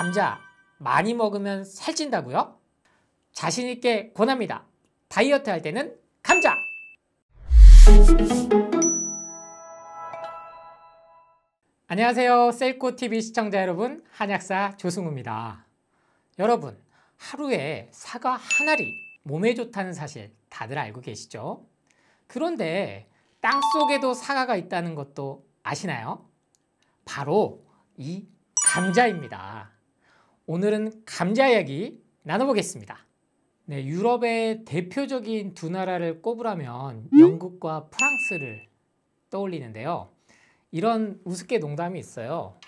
감자 많이 먹으면 살찐다고요? 자신있게 권합니다. 다이어트 할 때는 감자! 안녕하세요. 셀코TV 시청자 여러분, 한약사 조승우입니다. 여러분, 하루에 사과 한 알이 몸에 좋다는 사실 다들 알고 계시죠? 그런데 땅 속에도 사과가 있다는 것도 아시나요? 바로 이 감자입니다. 오늘은 감자 이야기 나눠보겠습니다. 네, 유럽의 대표적인 두 나라를 꼽으라면 영국과 프랑스를 떠올리는데요. 이런 우습게 농담이 있어요.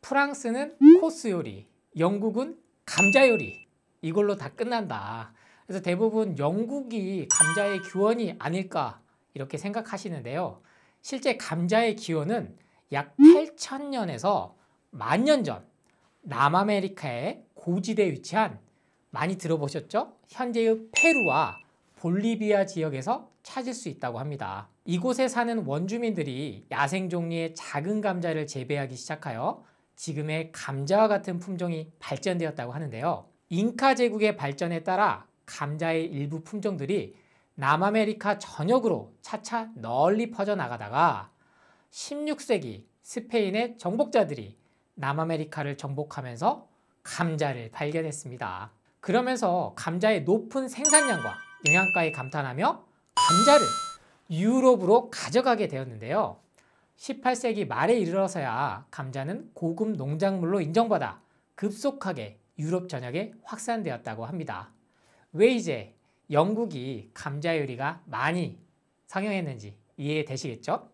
프랑스는 코스 요리, 영국은 감자 요리 이걸로 다 끝난다. 그래서 대부분 영국이 감자의 기원이 아닐까 이렇게 생각하시는데요. 실제 감자의 기원은 약8 0년에서만년전 남아메리카의 고지대에 위치한 많이 들어보셨죠? 현재의 페루와 볼리비아 지역에서 찾을 수 있다고 합니다. 이곳에 사는 원주민들이 야생 종류의 작은 감자를 재배하기 시작하여 지금의 감자와 같은 품종이 발전되었다고 하는데요. 잉카 제국의 발전에 따라 감자의 일부 품종들이 남아메리카 전역으로 차차 널리 퍼져나가다가 16세기 스페인의 정복자들이 남아메리카를 정복하면서 감자를 발견했습니다. 그러면서 감자의 높은 생산량과 영양가에 감탄하며 감자를 유럽으로 가져가게 되었는데요. 18세기 말에 이르러서야 감자는 고급 농작물로 인정받아 급속하게 유럽 전역에 확산되었다고 합니다. 왜 이제 영국이 감자 요리가 많이 상영했는지 이해되시겠죠?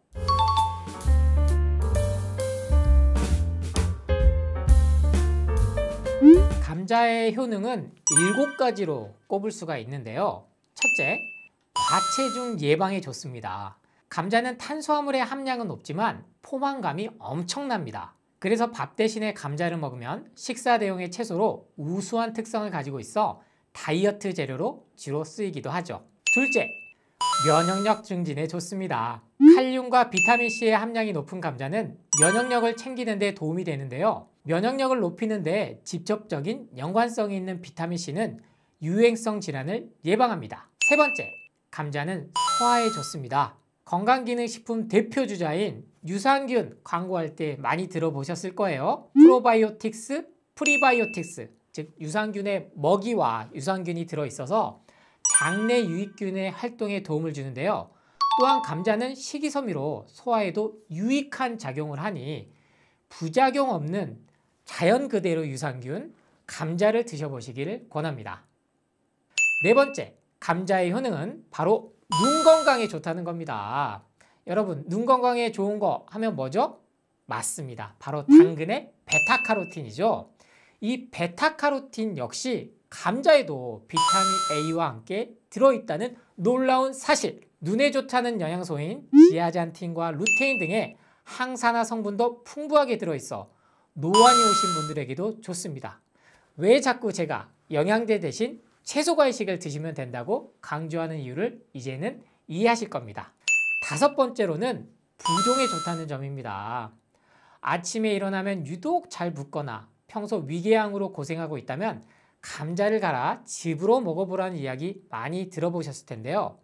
감자의 효능은 7가지로 꼽을 수가 있는데요. 첫째, 과체중 예방에 좋습니다. 감자는 탄수화물의 함량은 높지만 포만감이 엄청납니다. 그래서 밥 대신에 감자를 먹으면 식사 대용의 채소로 우수한 특성을 가지고 있어 다이어트 재료로 주로 쓰이기도 하죠. 둘째, 면역력 증진에 좋습니다. 칼륨과 비타민C의 함량이 높은 감자는 면역력을 챙기는 데 도움이 되는데요. 면역력을 높이는 데 직접적인 연관성이 있는 비타민C는 유행성 질환을 예방합니다. 세 번째, 감자는 소화에 좋습니다. 건강기능식품 대표 주자인 유산균 광고할 때 많이 들어보셨을 거예요. 프로바이오틱스, 프리바이오틱스, 즉 유산균의 먹이와 유산균이 들어있어서 장내 유익균의 활동에 도움을 주는데요. 또한 감자는 식이섬유로 소화에도 유익한 작용을 하니 부작용 없는 자연 그대로 유산균, 감자를 드셔보시길 권합니다. 네 번째, 감자의 효능은 바로 눈 건강에 좋다는 겁니다. 여러분, 눈 건강에 좋은 거 하면 뭐죠? 맞습니다. 바로 당근의 베타카로틴이죠. 이 베타카로틴 역시 감자에도 비타민 A와 함께 들어있다는 놀라운 사실! 눈에 좋다는 영양소인 지아잔틴과 루테인 등의 항산화 성분도 풍부하게 들어있어 노안이 오신 분들에게도 좋습니다. 왜 자꾸 제가 영양제 대신 채소 과일식을 드시면 된다고 강조하는 이유를 이제는 이해하실 겁니다. 다섯 번째로는 부종에 좋다는 점입니다. 아침에 일어나면 유독 잘 붓거나 평소 위궤양으로 고생하고 있다면 감자를 갈아 집으로 먹어보라는 이야기 많이 들어보셨을 텐데요.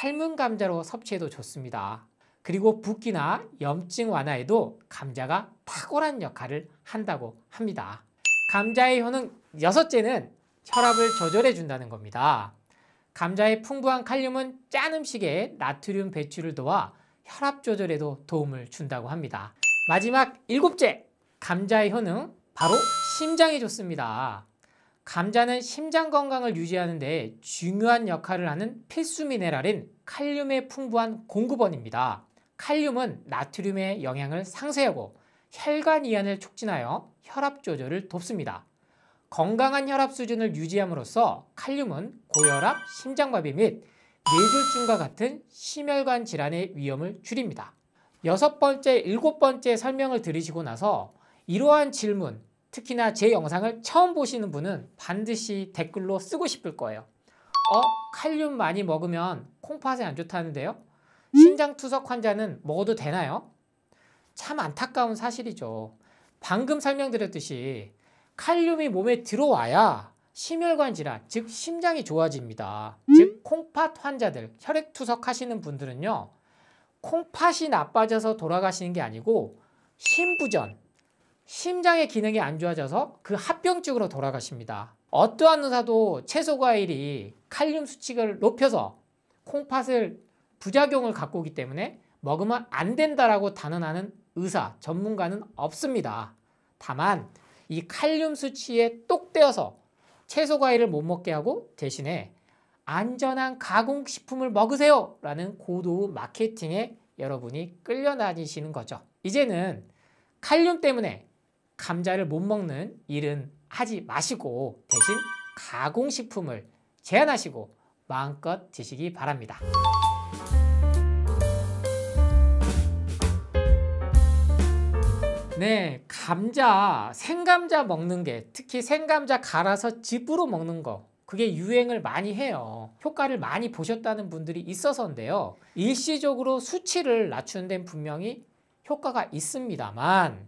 삶은 감자로 섭취해도 좋습니다. 그리고 붓기나 염증 완화에도 감자가 탁월한 역할을 한다고 합니다. 감자의 효능 여섯째는 혈압을 조절해 준다는 겁니다. 감자의 풍부한 칼륨은 짠 음식에 나트륨 배출을 도와 혈압 조절에도 도움을 준다고 합니다. 마지막 일곱째, 감자의 효능 바로 심장에 좋습니다. 감자는 심장 건강을 유지하는 데 중요한 역할을 하는 필수 미네랄인 칼륨의 풍부한 공급원입니다. 칼륨은 나트륨의 영향을 상쇄하고 혈관 이완을 촉진하여 혈압 조절을 돕습니다. 건강한 혈압 수준을 유지함으로써 칼륨은 고혈압, 심장마비 및 뇌졸중과 같은 심혈관 질환의 위험을 줄입니다. 여섯 번째, 일곱 번째 설명을 들으시고 나서 이러한 질문, 특히나 제 영상을 처음 보시는 분은 반드시 댓글로 쓰고 싶을 거예요. 어? 칼륨 많이 먹으면 콩팥에 안 좋다는데요? 심장투석 환자는 먹어도 되나요? 참 안타까운 사실이죠. 방금 설명드렸듯이 칼륨이 몸에 들어와야 심혈관 질환, 즉 심장이 좋아집니다. 즉 콩팥 환자들, 혈액투석 하시는 분들은요. 콩팥이 나빠져서 돌아가시는 게 아니고 심부전, 심장의 기능이 안 좋아져서 그 합병증으로 돌아가십니다. 어떠한 의사도 채소 과일이 칼륨 수칙을 높여서 콩팥을 부작용을 갖고 오기 때문에 먹으면 안 된다라고 단언하는 의사, 전문가는 없습니다. 다만 이 칼륨 수치에 똑 떼어서 채소 과일을 못 먹게 하고 대신에 안전한 가공식품을 먹으세요 라는 고도의 마케팅에 여러분이 끌려다니시는 거죠. 이제는 칼륨 때문에 감자를 못 먹는 일은 하지 마시고 대신 가공식품을 제한하시고 마음껏 드시기 바랍니다. 네, 감자, 생감자 먹는 게 특히 생감자 갈아서 즙으로 먹는 거 그게 유행을 많이 해요. 효과를 많이 보셨다는 분들이 있어서인데요. 일시적으로 수치를 낮추는 데는 분명히 효과가 있습니다만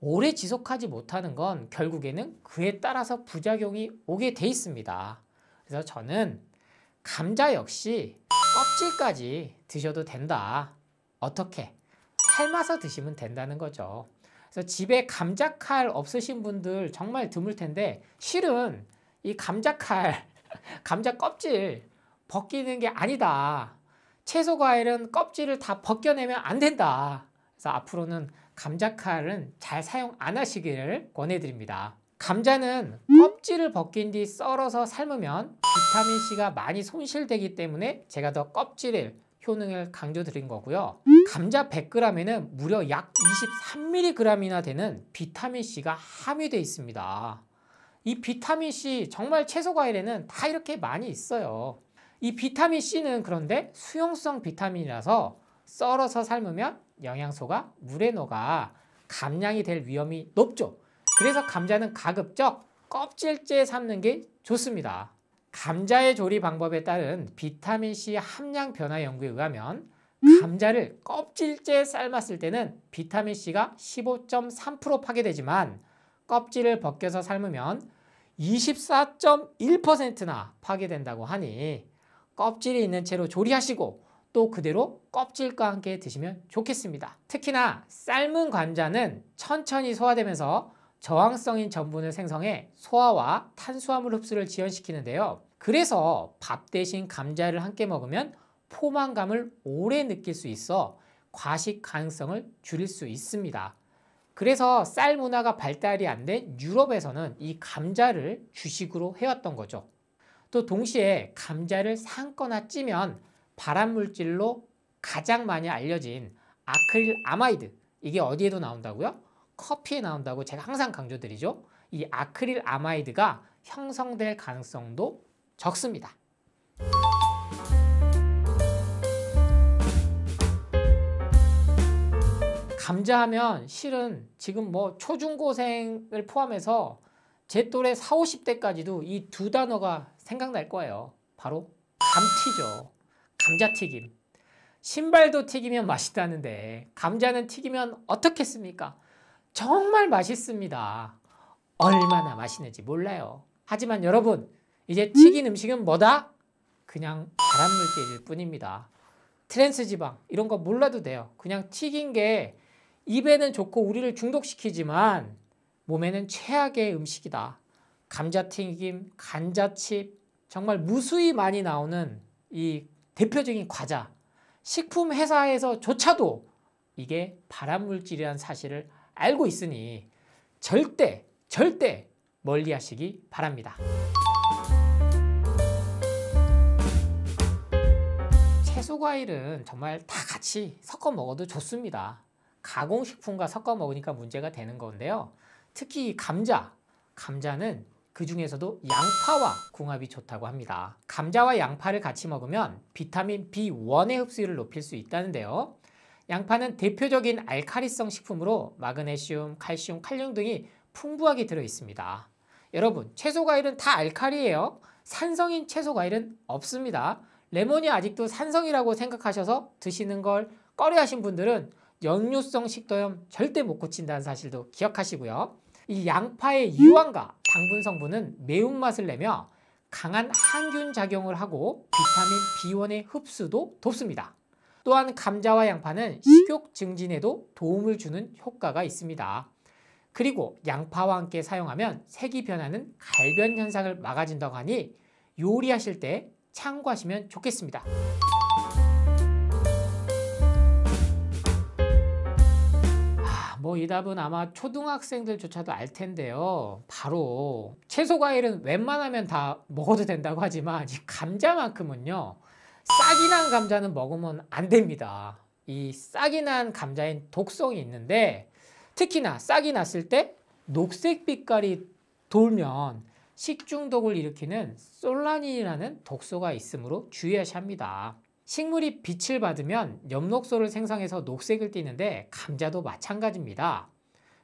오래 지속하지 못하는 건 결국에는 그에 따라서 부작용이 오게 돼 있습니다. 그래서 저는 감자 역시 껍질까지 드셔도 된다. 어떻게? 삶아서 드시면 된다는 거죠. 그래서 집에 감자칼 없으신 분들 정말 드물 텐데 실은 이 감자칼, 감자 껍질 벗기는 게 아니다. 채소 과일은 껍질을 다 벗겨내면 안 된다. 그래서 앞으로는 감자칼은 잘 사용 안 하시기를 권해드립니다. 감자는 껍질을 벗긴 뒤 썰어서 삶으면 비타민C가 많이 손실되기 때문에 제가 더껍질의 효능을 강조드린 거고요. 감자 100g에는 무려 약 23mg이나 되는 비타민C가 함유되어 있습니다. 이 비타민C 정말 채소 과일에는 다 이렇게 많이 있어요. 이 비타민C는 그런데 수용성 비타민이라서 썰어서 삶으면 영양소가 물에 녹아 감량이 될 위험이 높죠. 그래서 감자는 가급적 껍질째 삶는 게 좋습니다. 감자의 조리 방법에 따른 비타민C 함량 변화 연구에 의하면 감자를 껍질째 삶았을 때는 비타민C가 15.3% 파괴되지만 껍질을 벗겨서 삶으면 24.1%나 파괴된다고 하니 껍질이 있는 채로 조리하시고 또 그대로 껍질과 함께 드시면 좋겠습니다. 특히나 삶은 감자는 천천히 소화되면서 저항성인 전분을 생성해 소화와 탄수화물 흡수를 지연시키는데요. 그래서 밥 대신 감자를 함께 먹으면 포만감을 오래 느낄 수 있어 과식 가능성을 줄일 수 있습니다. 그래서 쌀 문화가 발달이 안 된 유럽에서는 이 감자를 주식으로 해왔던 거죠. 또 동시에 감자를 삶거나 찌면 발암물질로 가장 많이 알려진 아크릴 아마이드 이게 어디에도 나온다고요? 커피에 나온다고 제가 항상 강조드리죠. 이 아크릴 아마이드가 형성될 가능성도 적습니다. 감자하면 실은 지금 뭐 초중고생을 포함해서 제 또래 4, 50대까지도 이 두 단어가 생각날 거예요. 바로 감튀죠. 감자튀김. 신발도 튀기면 맛있다는데 감자는 튀기면 어떻겠습니까? 정말 맛있습니다. 얼마나 맛있는지 몰라요. 하지만 여러분, 이제 튀긴 음식은 뭐다? 그냥 발암물질일 뿐입니다. 트랜스 지방, 이런 거 몰라도 돼요. 그냥 튀긴 게 입에는 좋고 우리를 중독시키지만 몸에는 최악의 음식이다. 감자튀김, 간자칩, 정말 무수히 많이 나오는 이 대표적인 과자. 식품 회사에서조차도 이게 발암물질이라는 사실을 알고 있으니 절대 절대 멀리 하시기 바랍니다. 채소 과일은 정말 다 같이 섞어 먹어도 좋습니다. 가공식품과 섞어 먹으니까 문제가 되는 건데요. 특히 감자, 감자는 그 중에서도 양파와 궁합이 좋다고 합니다. 감자와 양파를 같이 먹으면 비타민 B1의 흡수율을 높일 수 있다는데요. 양파는 대표적인 알카리성 식품으로 마그네슘, 칼슘, 칼륨 등이 풍부하게 들어있습니다. 여러분, 채소 과일은 다 알칼리예요. 산성인 채소 과일은 없습니다. 레몬이 아직도 산성이라고 생각하셔서 드시는 걸 꺼려하신 분들은 역류성 식도염 절대 못 고친다는 사실도 기억하시고요. 이 양파의 유황과 당분 성분은 매운맛을 내며 강한 항균 작용을 하고 비타민 B1의 흡수도 돕습니다. 또한 감자와 양파는 식욕 증진에도 도움을 주는 효과가 있습니다. 그리고 양파와 함께 사용하면 색이 변하는 갈변 현상을 막아준다고 하니 요리하실 때 참고하시면 좋겠습니다. 아, 뭐 이 답은 아마 초등학생들조차도 알 텐데요. 바로 채소 과일은 웬만하면 다 먹어도 된다고 하지만 이 감자만큼은요. 싹이 난 감자는 먹으면 안 됩니다. 이 싹이 난 감자엔 독성이 있는데 특히나 싹이 났을 때 녹색 빛깔이 돌면 식중독을 일으키는 솔라닌이라는 독소가 있으므로 주의하셔야 합니다. 식물이 빛을 받으면 엽록소를 생성해서 녹색을 띠는데 감자도 마찬가지입니다.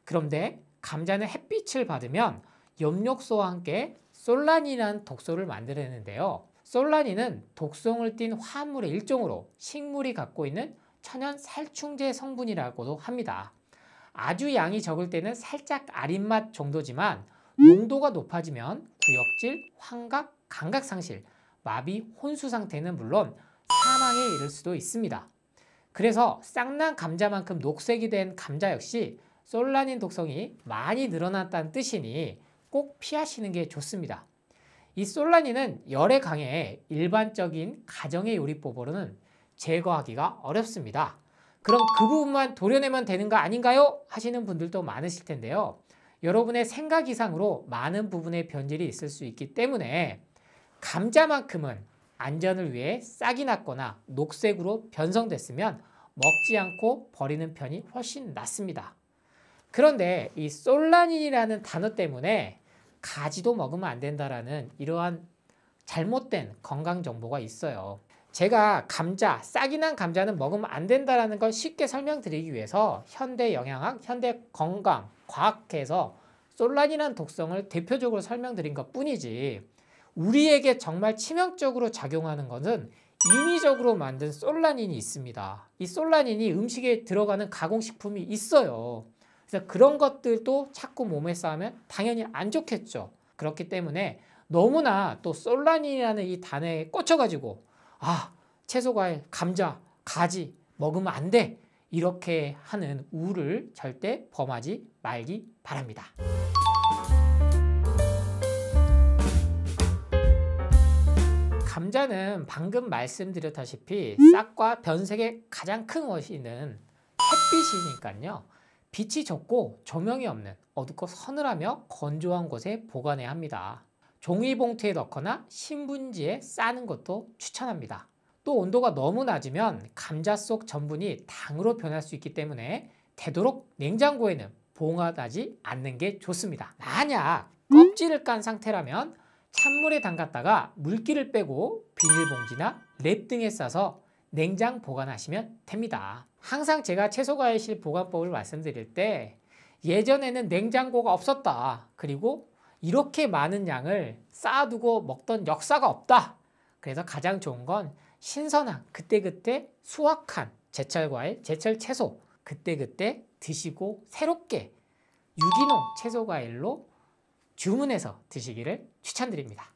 그런데 감자는 햇빛을 받으면 엽록소와 함께 솔란이라는 독소를 만들어내는데요. 솔라닌은 독성을 띤 화합물의 일종으로 식물이 갖고 있는 천연 살충제 성분이라고도 합니다. 아주 양이 적을 때는 살짝 아린맛 정도지만 농도가 높아지면 구역질, 환각, 감각상실, 마비, 혼수 상태는 물론 사망에 이를 수도 있습니다. 그래서 쌍난 감자만큼 녹색이 된 감자 역시 솔라닌 독성이 많이 늘어났다는 뜻이니 꼭 피하시는 게 좋습니다. 이 솔라니는 열의 강해 일반적인 가정의 요리법으로는 제거하기가 어렵습니다. 그럼 그 부분만 도려내면 되는 거 아닌가요? 하시는 분들도 많으실 텐데요. 여러분의 생각 이상으로 많은 부분의 변질이 있을 수 있기 때문에 감자만큼은 안전을 위해 싹이 났거나 녹색으로 변성됐으면 먹지 않고 버리는 편이 훨씬 낫습니다. 그런데 이 솔라닌이라는 단어 때문에 가지도 먹으면 안 된다라는 이러한 잘못된 건강 정보가 있어요. 제가 감자, 싹이 난 감자는 먹으면 안 된다라는 걸 쉽게 설명드리기 위해서 현대 영양학, 현대 건강, 과학에서 솔란이란 독성을 대표적으로 설명드린 것 뿐이지 우리에게 정말 치명적으로 작용하는 것은 인위적으로 만든 솔라닌이 있습니다. 이 솔라닌이 음식에 들어가는 가공식품이 있어요. 그래서 그런 것들도 자꾸 몸에 쌓으면 당연히 안 좋겠죠. 그렇기 때문에 너무나 또 솔라닌이라는 이 단에 꽂혀가지고 아 채소 과일 감자 가지 먹으면 안돼 이렇게 하는 우를 절대 범하지 말기 바랍니다. 감자는 방금 말씀드렸다시피 싹과 변색의 가장 큰 원인은 햇빛이니까요. 빛이 적고 조명이 없는 어둡고 서늘하며 건조한 곳에 보관해야 합니다. 종이봉투에 넣거나 신분지에 싸는 것도 추천합니다. 또 온도가 너무 낮으면 감자 속 전분이 당으로 변할 수 있기 때문에 되도록 냉장고에는 봉하지 다 않는 게 좋습니다. 만약 껍질을 깐 상태라면 찬물에 담갔다가 물기를 빼고 비닐봉지나 랩 등에 싸서 냉장 보관하시면 됩니다. 항상 제가 채소 과일실 보관법을 말씀드릴 때 예전에는 냉장고가 없었다. 그리고 이렇게 많은 양을 쌓아두고 먹던 역사가 없다. 그래서 가장 좋은 건 신선한 그때그때 수확한 제철 과일, 제철 채소 그때그때 드시고 새롭게 유기농 채소 과일로 주문해서 드시기를 추천드립니다.